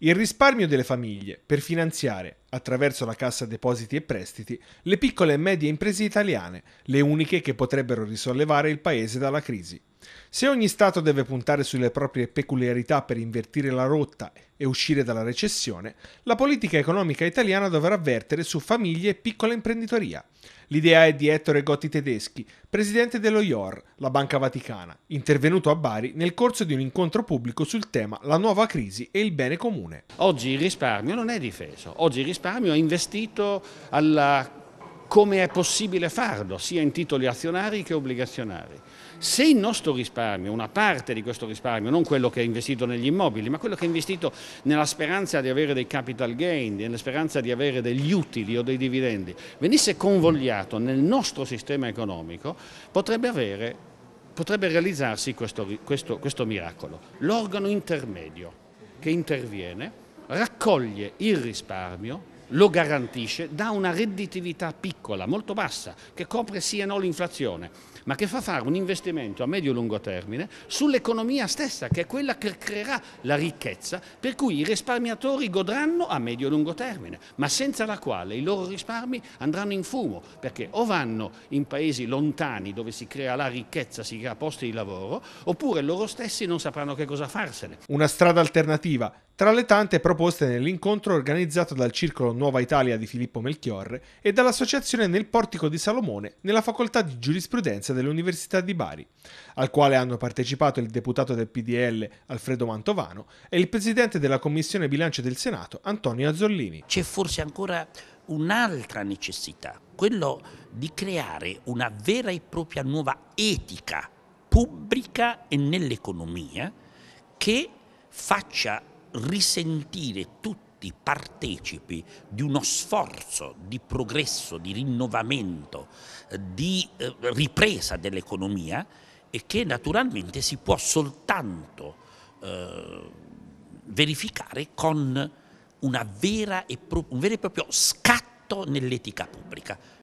il risparmio delle famiglie per finanziare, attraverso la Cassa Depositi e Prestiti, le piccole e medie imprese italiane, le uniche che potrebbero risollevare il Paese dalla crisi. Se ogni Stato deve puntare sulle proprie peculiarità per invertire la rotta e uscire dalla recessione, la politica economica italiana dovrà vertere su famiglie e piccola imprenditoria. L'idea è di Ettore Gotti Tedeschi, presidente dello IOR, la Banca Vaticana, intervenuto a Bari nel corso di un incontro pubblico sul tema La nuova crisi e il bene comune. Oggi il risparmio non è difeso, oggi il risparmio è investito alla come è possibile farlo, sia in titoli azionari che obbligazionari. Se il nostro risparmio, una parte di questo risparmio, non quello che è investito negli immobili, ma quello che è investito nella speranza di avere dei capital gain, nella speranza di avere degli utili o dei dividendi, venisse convogliato nel nostro sistema economico, potrebbe, avere, potrebbe realizzarsi questo, questo, questo miracolo. L'organo intermedio che interviene raccoglie il risparmio lo garantisce, dà una redditività piccola, molto bassa, che copre sì e no l'inflazione, ma che fa fare un investimento a medio e lungo termine sull'economia stessa, che è quella che creerà la ricchezza, per cui i risparmiatori godranno a medio e lungo termine, ma senza la quale i loro risparmi andranno in fumo, perché o vanno in paesi lontani dove si crea la ricchezza, si crea posti di lavoro, oppure loro stessi non sapranno che cosa farsene. Una strada alternativa tra le tante proposte nell'incontro organizzato dal Circolo Nuova Italia di Filippo Melchiorre e dall'Associazione nel Portico di Salomone nella Facoltà di Giurisprudenza dell'Università di Bari, al quale hanno partecipato il deputato del PDL Alfredo Mantovano e il presidente della Commissione Bilancio del Senato Antonio Azzollini. C'è forse ancora un'altra necessità, quello di creare una vera e propria nuova etica pubblica e nell'economia che faccia risentire tutti partecipi di uno sforzo di progresso, di rinnovamento, eh, di eh, ripresa dell'economia e che naturalmente si può soltanto eh, verificare con pro, un vero e proprio scatto nell'etica pubblica.